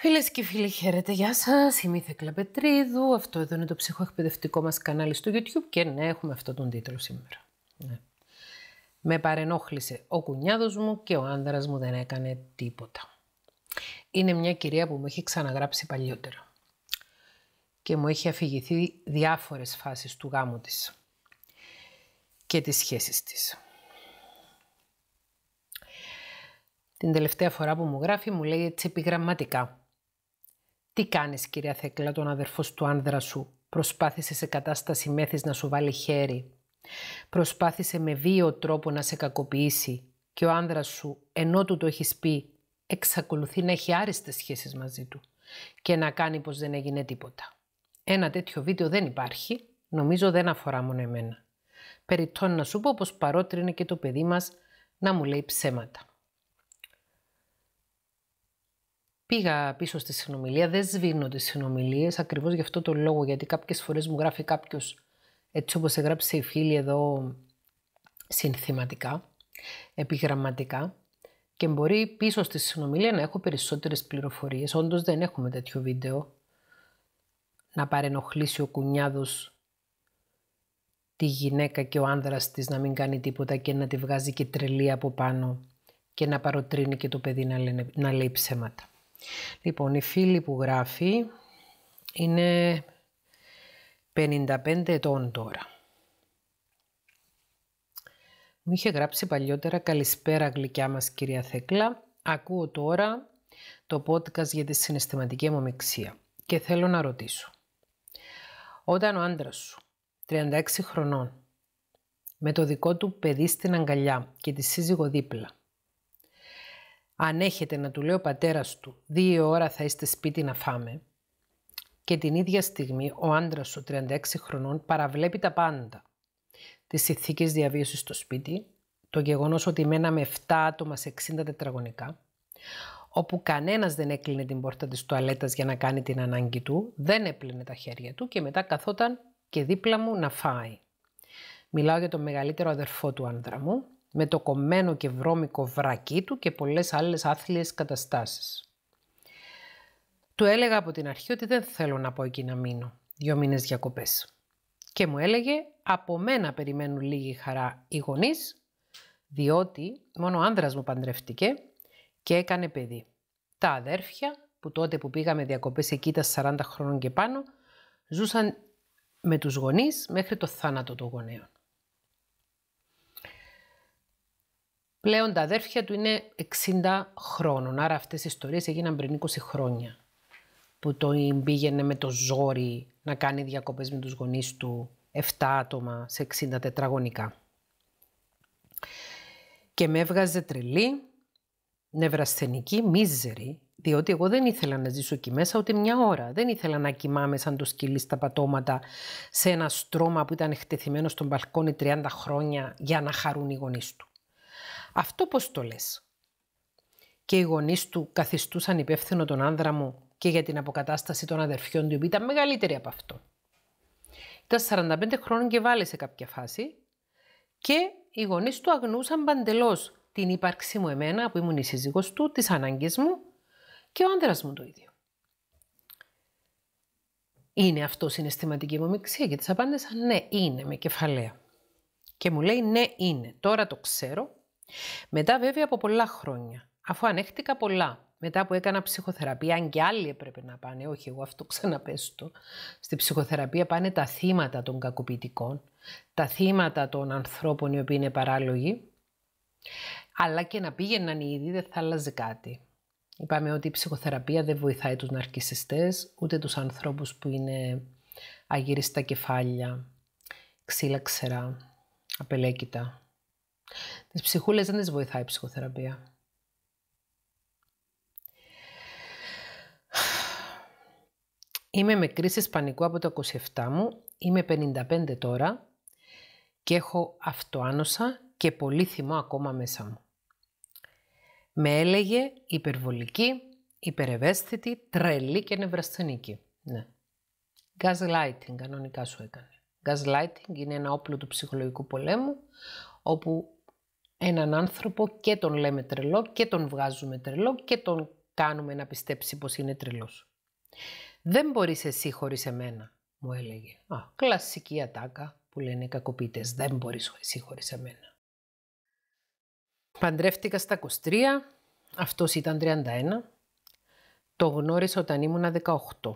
Φίλες και φίλοι, χαίρετε, γεια σας. Είμαι η Θεκλα Πετρίδου. Αυτό εδώ είναι το ψυχοεκπαιδευτικό μας κανάλι στο YouTube και ναι, έχουμε αυτόν τον τίτλο σήμερα. Ναι. Με παρενόχλησε ο κουνιάδος μου και ο άνδρας μου δεν έκανε τίποτα. Είναι μια κυρία που μου έχει ξαναγράψει παλιότερα και μου έχει αφηγηθεί διάφορες φάσεις του γάμου της και τη σχέση της. Την τελευταία φορά που μου γράφει μου λέει έτσι επιγραμματικά «Τι κάνεις κυρία Θεκλά, τον αδερφός του άνδρα σου. Προσπάθησε σε κατάσταση μέθης να σου βάλει χέρι. Προσπάθησε με βίαιο τρόπο να σε κακοποιήσει. Και ο άνδρας σου, ενώ του το έχεις πει, εξακολουθεί να έχει άριστες σχέσεις μαζί του και να κάνει πως δεν έγινε τίποτα. Ένα τέτοιο βίντεο δεν υπάρχει, νομίζω δεν αφορά μόνο εμένα. Περιττών να σου πω πως παρότρινε και το παιδί μας να μου λέει ψέματα. Πήγα πίσω στη συνομιλία, δεν σβήνω τι συνομιλίες, ακριβώς γι' αυτό το λόγο, γιατί κάποιες φορές μου γράφει κάποιος έτσι όπως έγραψε η φίλη εδώ συνθηματικά, επιγραμματικά και μπορεί πίσω στη συνομιλία να έχω περισσότερες πληροφορίες, όντως δεν έχουμε τέτοιο βίντεο να παρενοχλήσει ο κουνιάδος τη γυναίκα και ο άνδρας της να μην κάνει τίποτα και να τη βγάζει και τρελή από πάνω και να παροτρύνει και το παιδί να, να λέει ψέματα. Λοιπόν, η φίλη που γράφει είναι 55 ετών τώρα. Μου είχε γράψει παλιότερα «Καλησπέρα γλυκιά μας κυρία Θέκλα, ακούω τώρα το podcast για τη συναισθηματική αιμομιξία και θέλω να ρωτήσω. Όταν ο άντρας σου, 36 χρονών, με το δικό του παιδί στην αγκαλιά και τη σύζυγο δίπλα, αν έχετε, να του λέει ο πατέρας του «Δύο ώρα θα είστε σπίτι να φάμε» και την ίδια στιγμή ο άντρας του 36 χρονών παραβλέπει τα πάντα. Τις συνθήκες διαβίωσης στο σπίτι, το γεγονός ότι μέναμε 7 άτομα σε 60 τετραγωνικά, όπου κανένας δεν έκλεινε την πόρτα της τουαλέτας για να κάνει την ανάγκη του, δεν έπλαινε τα χέρια του και μετά καθόταν και δίπλα μου να φάει. Μιλάω για τον μεγαλύτερο αδερφό του άντρα μου, με το κομμένο και βρώμικο βρακί του και πολλές άλλες άθλιες καταστάσεις. Του έλεγα από την αρχή ότι δεν θέλω να πω εκεί να μείνω, δύο μήνες διακοπές. Και μου έλεγε, από μένα περιμένουν λίγη χαρά οι γονείς, διότι μόνο ο άνδρας μου παντρεύτηκε και έκανε παιδί. Τα αδέρφια, που τότε που πήγαμε διακοπές εκεί τα 40 χρόνων και πάνω, ζούσαν με τους γονείς μέχρι το θάνατο των γονέων. Πλέον τα αδέρφια του είναι 60 χρόνων, άρα αυτές οι ιστορίες έγιναν πριν 20 χρόνια. Που το πήγαινε με το ζόρι να κάνει διακοπές με τους γονείς του 7 άτομα σε 60 τετραγωνικά. Και με έβγαζε τρελή, νευρασθενική, μίζερη, διότι εγώ δεν ήθελα να ζήσω εκεί μέσα ούτε μια ώρα. Δεν ήθελα να κοιμάμαι σαν το σκυλί στα πατώματα σε ένα στρώμα που ήταν χτεθειμένο στον μπαλκόνι 30 χρόνια για να χαρούν οι γονείς του. Αυτό πώς το λες. Και οι γονείς του καθιστούσαν υπεύθυνο τον άνδρα μου και για την αποκατάσταση των αδερφιών του που ήταν μεγαλύτερη από αυτό. Ήταν 45 χρόνων και βάλε σε κάποια φάση και οι γονείς του αγνούσαν παντελώς την ύπαρξή μου εμένα που ήμουν η σύζυγος του, τις ανάγκες μου και ο άνδρας μου το ίδιο. Είναι αυτό συναισθηματική μιξία και της απάντησα ναι είναι με κεφαλαία. Και μου λέει ναι είναι, τώρα το ξέρω μετά βέβαια από πολλά χρόνια, αφού ανέχτηκα πολλά, μετά που έκανα ψυχοθεραπεία, αν και άλλοι έπρεπε να πάνε, όχι εγώ αυτό ξαναπέστω στη ψυχοθεραπεία πάνε τα θύματα των κακοποιητικών, τα θύματα των ανθρώπων οι οποίοι είναι παράλογοι, αλλά και να πήγαιναν ήδη δεν θα άλλαζε κάτι. Είπαμε ότι η ψυχοθεραπεία δεν βοηθάει τους ναρκισιστές, ούτε τους ανθρώπους που είναι αγυριστά κεφάλια, ξύλα ξερά, απελέκητα, Τις ψυχούλες δεν τις βοηθάει η ψυχοθεραπεία. Είμαι με κρίσεις πανικού από το 27 μου, είμαι 55 τώρα και έχω αυτοάνοσα και πολύ θυμό ακόμα μέσα μου. Με έλεγε υπερβολική, υπερευαίσθητη, τρελή και νευρασθενική. Ναι. Gaslighting κανονικά σου έκανε. Gaslighting είναι ένα όπλο του ψυχολογικού πολέμου, όπου έναν άνθρωπο και τον λέμε τρελό και τον βγάζουμε τρελό και τον κάνουμε να πιστέψει πως είναι τρελός. «Δεν μπορείς εσύ χωρίς εμένα», μου έλεγε. Α, κλασική ατάκα που λένε οι κακοποιητές. «Δεν μπορείς εσύ χωρίς εμένα». Παντρεύτηκα στα 23, αυτός ήταν 31. Το γνώρισα όταν ήμουνα 18.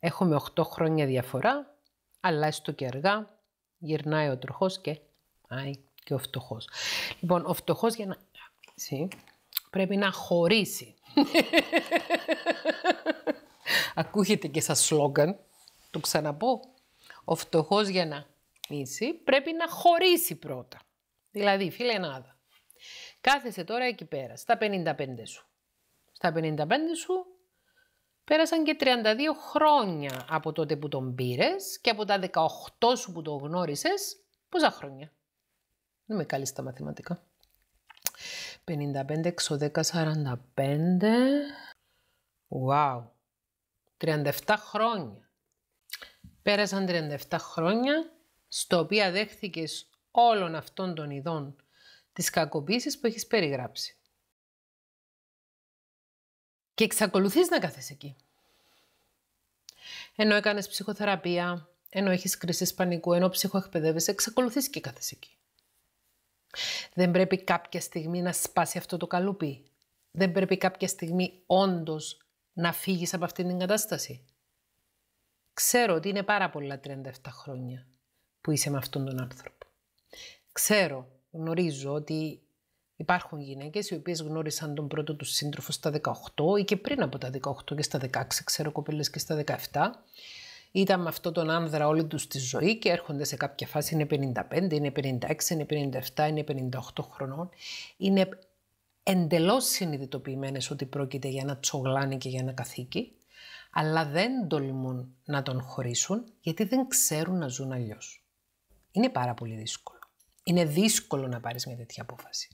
Έχουμε 8 χρόνια διαφορά, αλλά έστω και αργά γυρνάει ο τροχός και... Άι, και ο Λοιπόν, ο φτωχός για να πρέπει να χωρίσει. Ακούγεται και σαν σλόγγαν, το ξαναπώ. Ο φτωχός για να μίσει πρέπει να χωρίσει πρώτα. Δηλαδή, φίλε Ενάδα, κάθεσαι τώρα εκεί πέρα, στα 55 σου. Στα 55 σου πέρασαν και 32 χρόνια από τότε που τον πήρες και από τα 18 σου που τον γνώρισες, πόσα χρόνια. Δεν είμαι καλή στα μαθηματικά. 55, 6, 10, 45. Wow. 37 χρόνια. Πέρασαν 37 χρόνια, στο οποίο δέχθηκες όλων αυτών των ειδών της κακοποίησης που έχεις περιγράψει. Και εξακολουθείς να κάθεσαι εκεί. Ενώ έκανες ψυχοθεραπεία, ενώ έχεις κρίσεις πανικού, ενώ ψυχοεκπαιδεύεσαι, εξακολουθείς και κάθεσαι εκεί. Δεν πρέπει κάποια στιγμή να σπάσει αυτό το καλούπι. Δεν πρέπει κάποια στιγμή όντως να φύγεις από αυτήν την κατάσταση. Ξέρω ότι είναι πάρα πολλά 37 χρόνια που είσαι με αυτόν τον άνθρωπο. Ξέρω, γνωρίζω ότι υπάρχουν γυναίκες οι οποίες γνώρισαν τον πρώτο τους σύντροφο στα 18 ή και πριν από τα 18 και στα 16, ξέρω κοπέλες και στα 17 ήταν με αυτόν τον άνδρα όλη τους τη ζωή και έρχονται σε κάποια φάση, είναι 55, είναι 56, είναι 57, είναι 58 χρονών. Είναι εντελώς συνειδητοποιημένες ότι πρόκειται για ένα τσογλάνι και για ένα καθήκη, αλλά δεν τολμούν να τον χωρίσουν γιατί δεν ξέρουν να ζουν αλλιώς. Είναι πάρα πολύ δύσκολο. Είναι δύσκολο να πάρεις μια τέτοια απόφαση.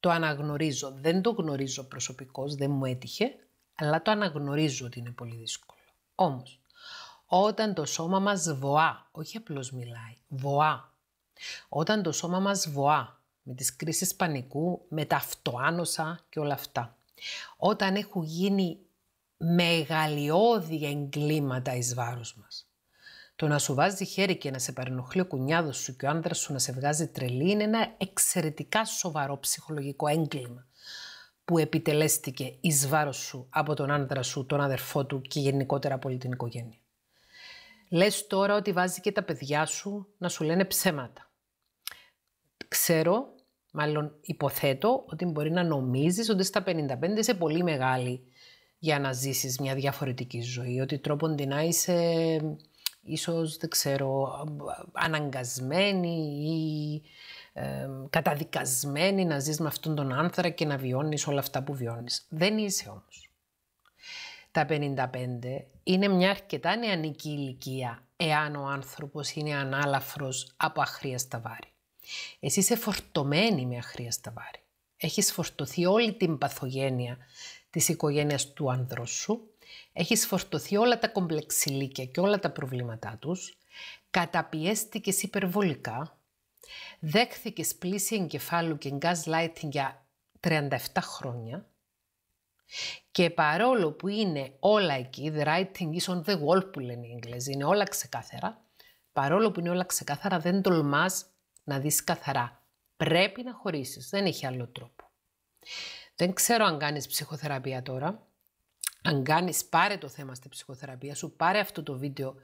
Το αναγνωρίζω, δεν το γνωρίζω προσωπικώς, δεν μου έτυχε, αλλά το αναγνωρίζω ότι είναι πολύ δύσκολο. Όμως, όταν το σώμα μας βοά, όχι απλώς μιλάει, βοά. Όταν το σώμα μας βοά με τις κρίσεις πανικού, με τα αυτοάνωσα και όλα αυτά. Όταν έχουν γίνει μεγαλειώδη εγκλήματα εις βάρος μας. Το να σου βάζει χέρι και να σε παρενοχλεί ο κουνιάδος σου και ο άντρας σου να σε βγάζει τρελή είναι ένα εξαιρετικά σοβαρό ψυχολογικό έγκλημα που επιτελέστηκε εις βάρος σου από τον άντρα σου, τον αδερφό του και γενικότερα από όλη την οικογένεια. Λες τώρα ότι βάζει και τα παιδιά σου να σου λένε ψέματα. Ξέρω, μάλλον υποθέτω, ότι μπορεί να νομίζεις ότι στα 55 είσαι πολύ μεγάλη για να ζήσεις μια διαφορετική ζωή, ότι τρόπον την να είσαι ίσως, δεν ξέρω, αναγκασμένη ή ε, καταδικασμένη να ζεις με αυτόν τον άνθρα και να βιώνεις όλα αυτά που βιώνεις. Δεν είσαι όμως τα 55 είναι μια αρκετά νεανική ηλικία εάν ο άνθρωπος είναι ανάλαφρος από αχρία βάρη. Εσύ είσαι φορτωμένη με αχρία βάρη. Έχεις φορτωθεί όλη την παθογένεια της οικογένειας του ανδρός σου. Έχεις φορτωθεί όλα τα κομπλεξιλίκια και όλα τα προβλήματά τους. Καταπιέστηκες υπερβολικά. Δέχθηκες πλήση εγκεφάλου και gaslighting για 37 χρόνια και παρόλο που είναι όλα εκεί, the writing is on the wall που λένε οι Ιγγλέζοι, είναι όλα ξεκάθαρα, παρόλο που είναι όλα ξεκάθαρα δεν τολμάς να δεις καθαρά. Πρέπει να χωρίσεις, δεν έχει άλλο τρόπο. Δεν ξέρω αν κάνεις ψυχοθεραπεία τώρα, αν κάνεις πάρε το θέμα στη ψυχοθεραπεία σου, πάρε αυτό το βίντεο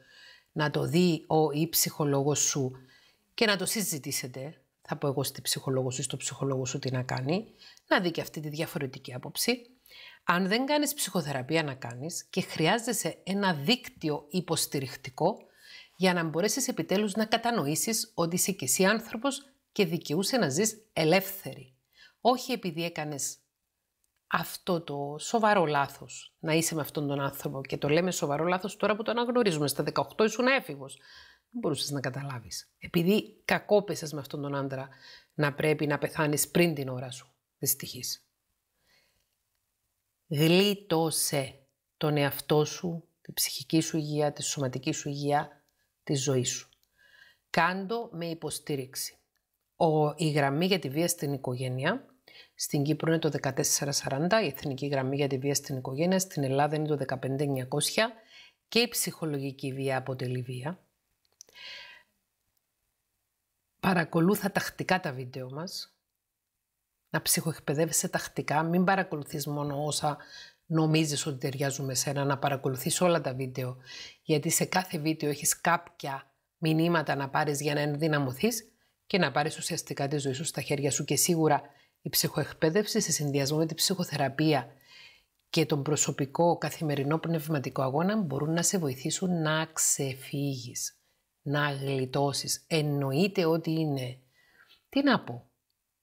να το δει ο ή ψυχολόγος σου και να το συζητήσετε, θα πω εγώ στη ψυχολόγο σου ή στο ψυχολόγο σου τι να κάνει, να δει και αυτή τη διαφορετική άποψη αν δεν κάνεις ψυχοθεραπεία να κάνεις και χρειάζεσαι ένα δίκτυο υποστηριχτικό για να μπορέσεις επιτέλους να κατανοήσεις ότι είσαι και εσύ άνθρωπος και δικαιούσε να ζεις ελεύθερη. Όχι επειδή έκανες αυτό το σοβαρό λάθος, να είσαι με αυτόν τον άνθρωπο. Και το λέμε σοβαρό λάθος τώρα που το αναγνωρίζουμε. Στα 18 ήσουν έφηβος. Δεν μπορούσες να καταλάβεις. Επειδή κακόπεσες με αυτόν τον άντρα, να πρέπει να πεθάνεις πριν την ώρα σου. Δυστυχής γλίτωσε τον εαυτό σου, τη ψυχική σου υγεία, τη σωματική σου υγεία, τη ζωή σου. Κάντο με υποστήριξη. Ο, η γραμμή για τη βία στην οικογένεια στην Κύπρο είναι το 1440, η εθνική γραμμή για τη βία στην οικογένεια, στην Ελλάδα είναι το 15900 και η ψυχολογική βία αποτελεί βία. Παρακολούθα τακτικά τα βίντεο μας, να ψυχοεκπαιδεύεσαι τακτικά, μην παρακολουθείς μόνο όσα νομίζεις ότι ταιριάζουν με σένα, να παρακολουθείς όλα τα βίντεο, γιατί σε κάθε βίντεο έχεις κάποια μηνύματα να πάρεις για να ενδυναμωθείς και να πάρεις ουσιαστικά τη ζωή σου στα χέρια σου και σίγουρα η ψυχοεκπαίδευση σε συνδυασμό με την ψυχοθεραπεία και τον προσωπικό καθημερινό πνευματικό αγώνα μπορούν να σε βοηθήσουν να ξεφύγεις, να γλιτώσεις. Εννοείται ότι είναι. Τι να πω,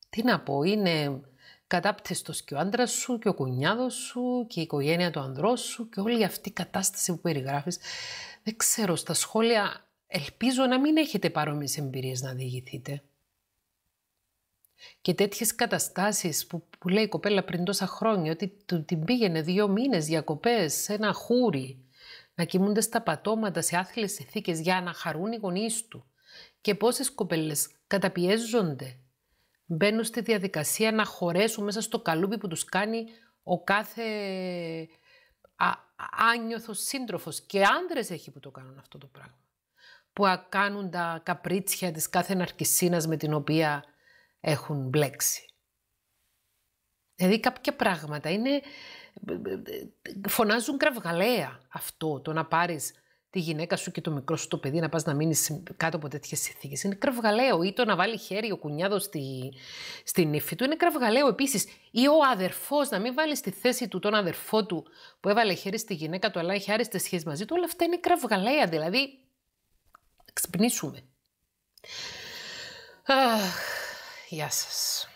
τι να πω, είναι κατάπτυστος και ο άντρας σου και ο κουνιάδος σου και η οικογένεια του ανδρός σου και όλη αυτή η κατάσταση που περιγράφεις. Δεν ξέρω, στα σχόλια ελπίζω να μην έχετε παρόμοιες εμπειρίες να διηγηθείτε. Και τέτοιες καταστάσεις που, λέει η κοπέλα πριν τόσα χρόνια, ότι του, την πήγαινε δύο μήνες διακοπές σε ένα χούρι, να κοιμούνται στα πατώματα σε άθλιες συνθήκες για να χαρούν οι γονείς του. Και πόσες κοπέλες καταπιέζονται μπαίνουν στη διαδικασία να χωρέσουν μέσα στο καλούπι που τους κάνει ο κάθε α, άνιωθος σύντροφος. Και άντρες έχει που το κάνουν αυτό το πράγμα. Που κάνουν τα καπρίτσια της κάθε ναρκισίνας με την οποία έχουν μπλέξει. Δηλαδή κάποια πράγματα είναι... Ε, ε, ε, φωνάζουν κραυγαλαία αυτό, το να πάρεις τη γυναίκα σου και το μικρό σου το παιδί να πας να μείνεις κάτω από τέτοιες συνθήκες. Είναι κραυγαλαίο. Ή το να βάλει χέρι ο κουνιάδος στη, στη νύφη του είναι κραυγαλαίο επίσης. Ή ο αδερφός να μην βάλει στη θέση του τον αδερφό του που έβαλε χέρι στη γυναίκα του, αλλά έχει άριστες σχέσεις μαζί του. Όλα αυτά είναι κραυγαλαία. Δηλαδή, ξυπνήσουμε. Αχ, γεια σας.